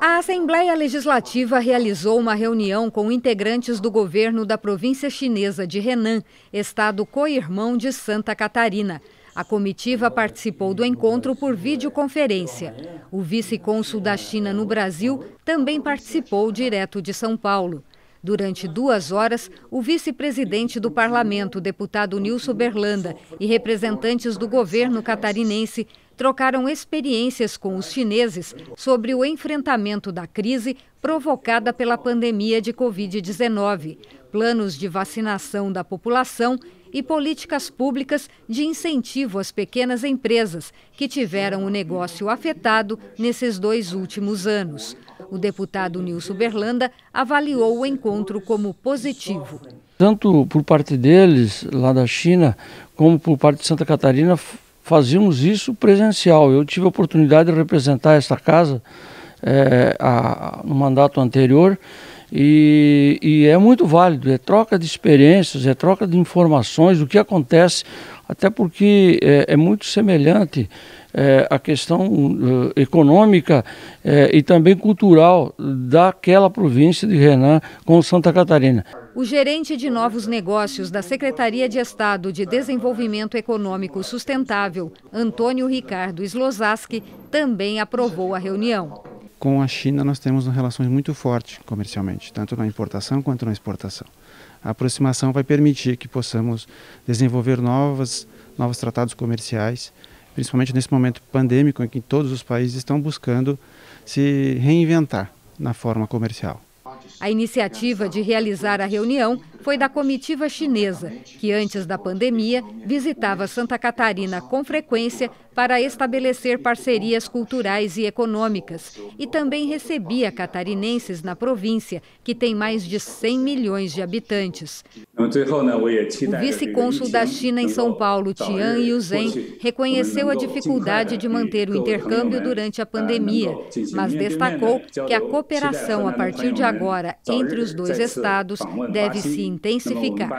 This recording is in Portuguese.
A Assembleia Legislativa realizou uma reunião com integrantes do governo da província chinesa de Renan, estado co-irmão de Santa Catarina. A comitiva participou do encontro por videoconferência. O vice-cônsul da China no Brasil também participou direto de São Paulo. Durante duas horas, o vice-presidente do parlamento, deputado Nilson Berlanda, e representantes do governo catarinense trocaram experiências com os chineses sobre o enfrentamento da crise provocada pela pandemia de Covid-19, planos de vacinação da população e políticas públicas de incentivo às pequenas empresas que tiveram o negócio afetado nesses dois últimos anos. O deputado Nilson Berlanda avaliou o encontro como positivo. Tanto por parte deles, lá da China, como por parte de Santa Catarina, fazíamos isso presencial. Eu tive a oportunidade de representar esta casa é, a, no mandato anterior e, e, é muito válido, é troca de experiências, é troca de informações, o que acontece, até porque é, é muito semelhante é, a questão uh, econômica é, e também cultural daquela província de Renan com Santa Catarina. O gerente de novos negócios da Secretaria de Estado de Desenvolvimento Econômico Sustentável, Antônio Ricardo Slozaski, também aprovou a reunião com a China nós temos relações muito fortes comercialmente, tanto na importação quanto na exportação. A aproximação vai permitir que possamos desenvolver novas, novos tratados comerciais, principalmente nesse momento pandêmico em que todos os países estão buscando se reinventar na forma comercial. A iniciativa de realizar a reunião foi da comitiva chinesa, que antes da pandemia visitava Santa Catarina com frequência para estabelecer parcerias culturais e econômicas e também recebia catarinenses na província, que tem mais de 100 milhões de habitantes. O vice-cônsul da China em São Paulo, Tian Yuzhen, reconheceu a dificuldade de manter o intercâmbio durante a pandemia, mas destacou que a cooperação a partir de agora entre os dois estados deve se intensificar.